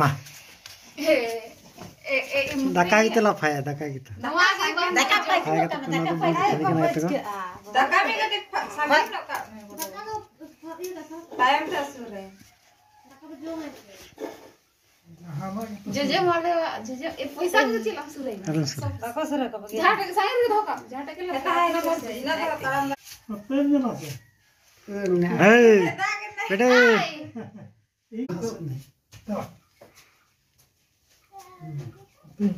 मा ᱫᱟᱠᱟ ᱜᱮᱛᱮ ᱞᱟᱯᱷᱟᱭᱟ ᱫᱟᱠᱟ ᱜᱮᱛᱮ ᱱᱚᱣᱟ ᱜᱮ ᱫᱟᱠᱟ ᱯᱷᱟᱭ ᱫᱟᱠᱟ ᱯᱷᱟᱭ ᱫᱟᱠᱟ ᱯᱷᱟᱭ ᱫᱟᱠᱟ ᱢᱮ ᱜᱟᱛᱮ ᱥᱟᱜᱤᱱ ᱱᱚᱠᱟ ᱫᱟᱠᱟ ᱫᱚ ᱴᱟᱭᱤᱢ ᱛᱮ ᱟᱥᱩᱨᱮ ᱫᱟᱠᱟ ᱫᱚ ᱡᱚᱢ ᱮ जेजे मारे जेजे ए पैसा के चिल हम सुरे रखो सर रखो झाट के साइड में धोका झाट के लता है ना मत ना तो तरम प्रेम ने मासे ए बेटे अभी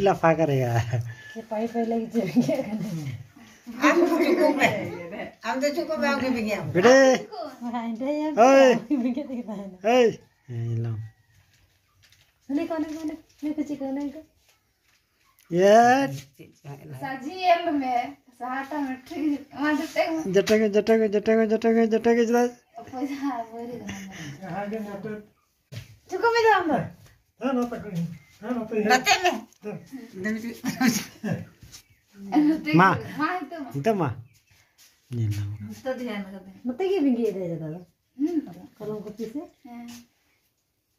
लफा करेगा पाई पाई लगी चली गया हम तो चुप है हम तो चुप है आगे भी गया बेटे ओए ओए लो नहीं कौन है कौन है मैं कुछ कहना है ये कलम कॉपी से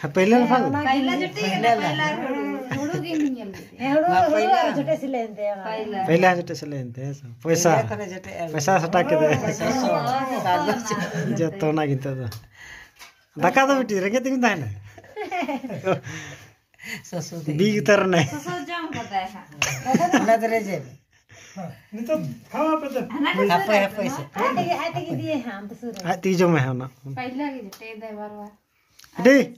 हां पहला लफा पहला जटे पहला हाँ, हुड़ू हाँ, है हुड़ू जटे से लेते पहला जटे से पैसा पैसा सटा के दे तो ना किंतु तो दका तो बिटी रंगे तिंग दाने ससुर बी उतर नहीं ससुर जाम पता है हाँ। ना तेरे तो जेब नहीं तो खावा पता है पैसे आ ते आ दिए तो में है ना पहले के जटे दे बार बार đi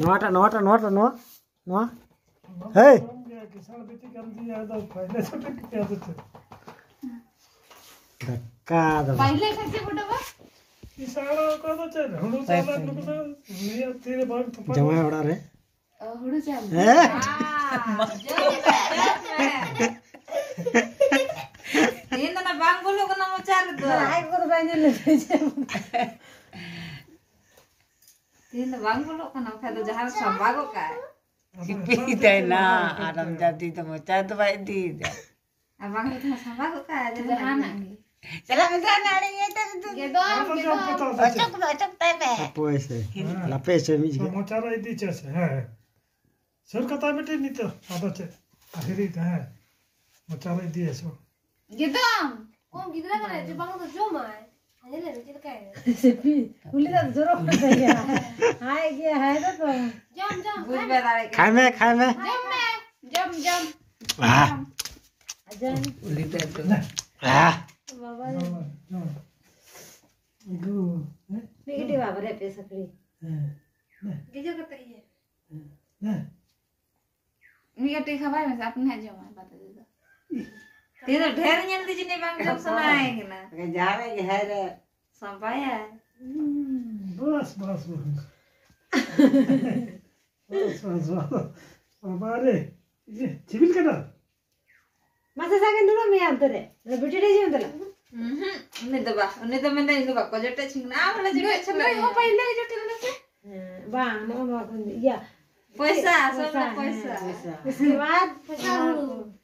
nó ra nó ra nó ra nó nó hey धक्का पहिले खासे बडवा किसानो कदो छ हुडु साला नुको नि तेरे बाग थपा जमा होडा रे हुडु चाल ए ಗುಲುಗ ನಾವು ಚಾರದು ಆಯ್ಕುದ ಬಂದಿಲ್ಲ ತಿಂದ ವಾಂಗುಲುಕ ನಾವು ಕದ ಜಹಾರ ಸಂಭಾಗೋ ಕಾ ಸಿಪ್ಪಿದೆ ನಾ ಆರಾಮ ಜಾತಿ ತಮ ಚಾದ ಬೈದಿ ಆ ವಾಂಗುಲುಕ ಸಂಭಾಗೋ ಕಾ ಜಹಾನ चला मित्र नाड़ी तो तू ये दो बचक बचक तो आदत है आखिरी तो है मोचारा इदी है કોમ ગીદરા કરે જે બાંગો તો જો માં હેલે રે ચિલ કાય સેપી ઉલી તા જોરો પડ ગયા હાય ગયા હાય તો તો જમ જમ બુજ બેદારે ખાય મે ખાય મે જમ મે જમ જમ હા અજન ઉલી તા તો ના હા બાબા ગો નેગેટિવ આવરે પે સકડી ગીજો કરતા હી ના નેગેટિવ ખવાય મે આપને જમાય બતા દેતા तेरे तो ढेर नहीं जी जिन्हें बांग जब सुनाएंगे ना क्या अगर है रे संपाया बस बस बस बस बस बस हमारे ये चिबिल ना मासे सागे दूर में आप दरे बिटे डे जी उन्दला हम्म उन्हें दबा तो उन्हें तो मैंने इन्हें बाप को जट्टे छिंगना आप वाला जगह चलो यो पहले जट्टे ना से हाँ। वाह मामा बाकुंडी या पैसा सब पैसा इसके हाँ। बाद पैसा